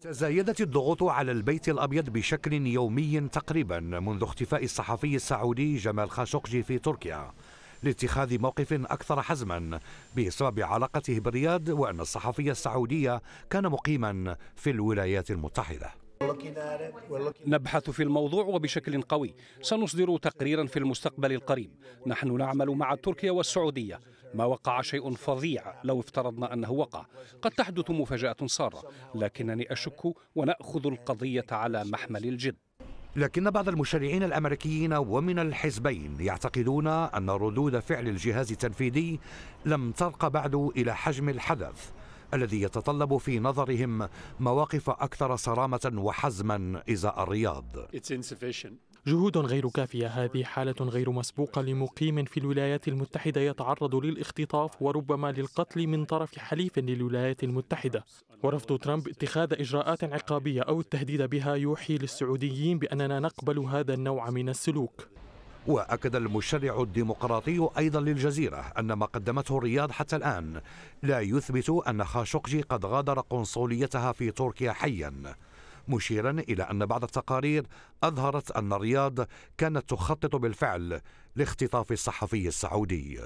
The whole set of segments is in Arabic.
تزايدت الضغوط على البيت الأبيض بشكل يومي تقريبا منذ اختفاء الصحفي السعودي جمال خاشقجي في تركيا لاتخاذ موقف أكثر حزما بسبب علاقته بالرياض وأن الصحفي السعودي كان مقيما في الولايات المتحدة نبحث في الموضوع وبشكل قوي سنصدر تقريرا في المستقبل القريب نحن نعمل مع تركيا والسعودية ما وقع شيء فظيع لو افترضنا أنه وقع قد تحدث مفاجأة سارة لكنني أشك ونأخذ القضية على محمل الجد لكن بعض المشرعين الامريكيين ومن الحزبين يعتقدون ان ردود فعل الجهاز التنفيذي لم ترق بعد الى حجم الحدث الذي يتطلب في نظرهم مواقف اكثر صرامه وحزما ازاء الرياض جهود غير كافية هذه حالة غير مسبوقة لمقيم في الولايات المتحدة يتعرض للاختطاف وربما للقتل من طرف حليف للولايات المتحدة ورفض ترامب اتخاذ إجراءات عقابية أو التهديد بها يوحي للسعوديين بأننا نقبل هذا النوع من السلوك وأكد المشرع الديمقراطي أيضا للجزيرة أن ما قدمته الرياض حتى الآن لا يثبت أن خاشقجي قد غادر قنصليتها في تركيا حياً مشيرا إلى أن بعض التقارير أظهرت أن الرياض كانت تخطط بالفعل لاختطاف الصحفي السعودي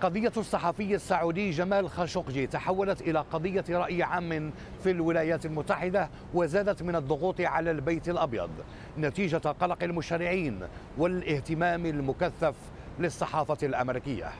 قضية الصحفي السعودي جمال خاشقجي تحولت إلى قضية رأي عام في الولايات المتحدة وزادت من الضغوط على البيت الأبيض نتيجة قلق المشرعين والاهتمام المكثف للصحافة الأمريكية